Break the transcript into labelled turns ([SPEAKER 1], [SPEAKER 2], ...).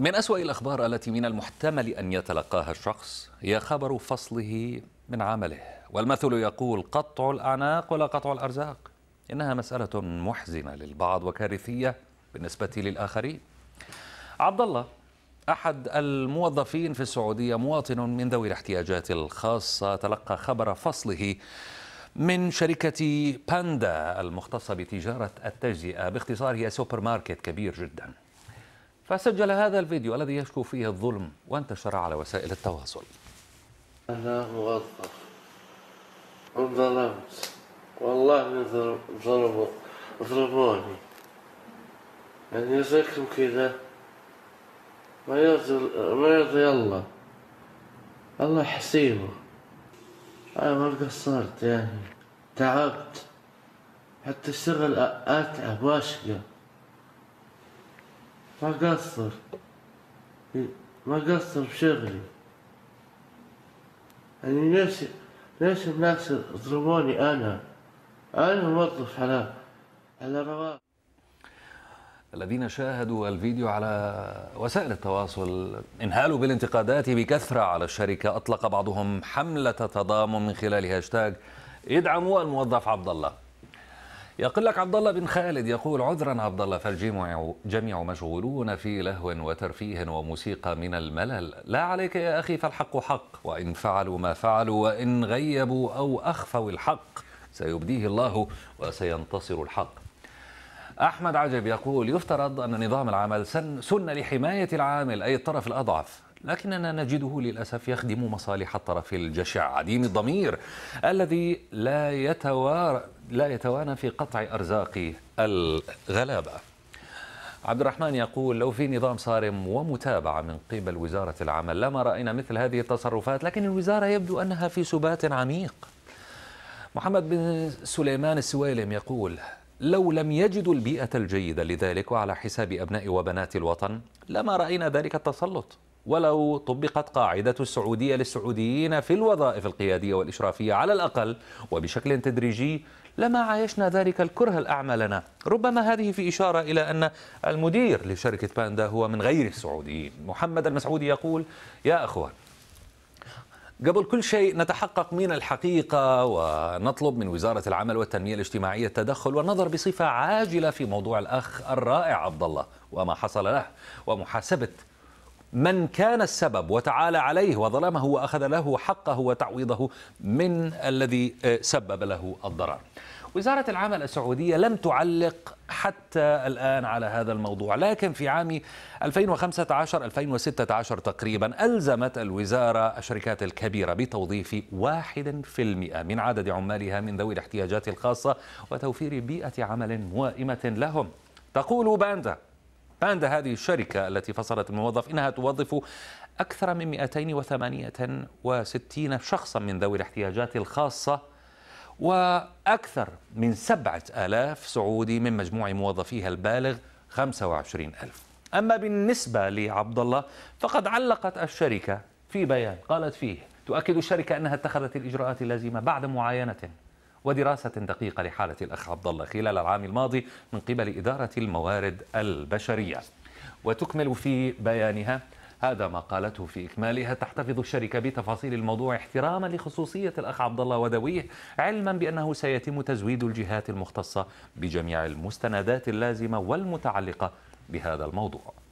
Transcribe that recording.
[SPEAKER 1] من أسوأ الأخبار التي من المحتمل أن يتلقاها الشخص هي خبر فصله من عمله والمثل يقول قطع الأعناق ولا قطع الأرزاق إنها مسألة محزنة للبعض وكارثية بالنسبة للآخرين عبد الله أحد الموظفين في السعودية مواطن من ذوي الاحتياجات الخاصة تلقى خبر فصله من شركة باندا المختصة بتجارة التجزئة باختصار هي سوبر ماركت كبير جداً فسجل هذا الفيديو الذي يشكو فيه الظلم وانتشر على وسائل التواصل
[SPEAKER 2] أنا موظف انظلمت والله ظلموا ظلموني يعني يزيكم كذا ما يرضي ما يرضي الله الله حسيبه أنا ما قصرت يعني تعبت حتى الشغل أتعب وأشقى ما قصر إيه، ما قصر بشغلي يعني ليش ليش الناس يضربوني انا انا موظف على على رواق الذين شاهدوا الفيديو على
[SPEAKER 1] وسائل التواصل انهالوا بالانتقادات بكثرة على الشركة أطلق بعضهم حملة تضامن من خلال هاشتاج ادعموا الموظف عبد الله يقول لك عبد الله بن خالد يقول عذرا عبد الله فالجميع جميع مشغولون في لهو وترفيه وموسيقى من الملل لا عليك يا أخي فالحق حق وإن فعلوا ما فعلوا وإن غيبوا أو أخفوا الحق سيبديه الله وسينتصر الحق أحمد عجب يقول يفترض أن نظام العمل سن, سن لحماية العامل أي الطرف الأضعف لكننا نجده للأسف يخدم مصالح الطرف الجشع عديم الضمير الذي لا, يتوار لا يتوانى في قطع أرزاق الغلابة عبد الرحمن يقول لو في نظام صارم ومتابعة من قبل وزارة العمل لما رأينا مثل هذه التصرفات لكن الوزارة يبدو أنها في سبات عميق محمد بن سليمان السويلم يقول لو لم يجدوا البيئة الجيدة لذلك وعلى حساب أبناء وبنات الوطن لما رأينا ذلك التسلط ولو طبقت قاعدة السعودية للسعوديين في الوظائف القيادية والإشرافية على الأقل وبشكل تدريجي لما عايشنا ذلك الكره الأعمى لنا ربما هذه في إشارة إلى أن المدير لشركة باندا هو من غير السعوديين محمد المسعودي يقول يا أخوان قبل كل شيء نتحقق من الحقيقة ونطلب من وزارة العمل والتنمية الاجتماعية التدخل والنظر بصفة عاجلة في موضوع الأخ الرائع عبد الله وما حصل له ومحاسبة من كان السبب وتعالى عليه وظلمه وأخذ له حقه وتعويضه من الذي آه، سبب له الضرر وزارة العمل السعودية لم تعلق حتى الآن على هذا الموضوع لكن في عام 2015-2016 تقريبا ألزمت الوزارة الشركات الكبيرة بتوظيف 1% من عدد عمالها من ذوي الاحتياجات الخاصة وتوفير بيئة عمل موائمة لهم تقول باندا باندا هذه الشركة التي فصلت الموظف إنها توظف أكثر من 268 شخصا من ذوي الاحتياجات الخاصة وأكثر من 7000 سعودي من مجموع موظفيها البالغ 25000 أما بالنسبة لعبد الله فقد علقت الشركة في بيان قالت فيه تؤكد الشركة أنها اتخذت الإجراءات اللازمة بعد معاينة ودراسة دقيقة لحالة الأخ عبد الله خلال العام الماضي من قبل إدارة الموارد البشرية وتكمل في بيانها هذا ما قالته في إكمالها تحتفظ الشركة بتفاصيل الموضوع احتراما لخصوصية الأخ عبد الله ودويه علما بأنه سيتم تزويد الجهات المختصة بجميع المستندات اللازمة والمتعلقة بهذا الموضوع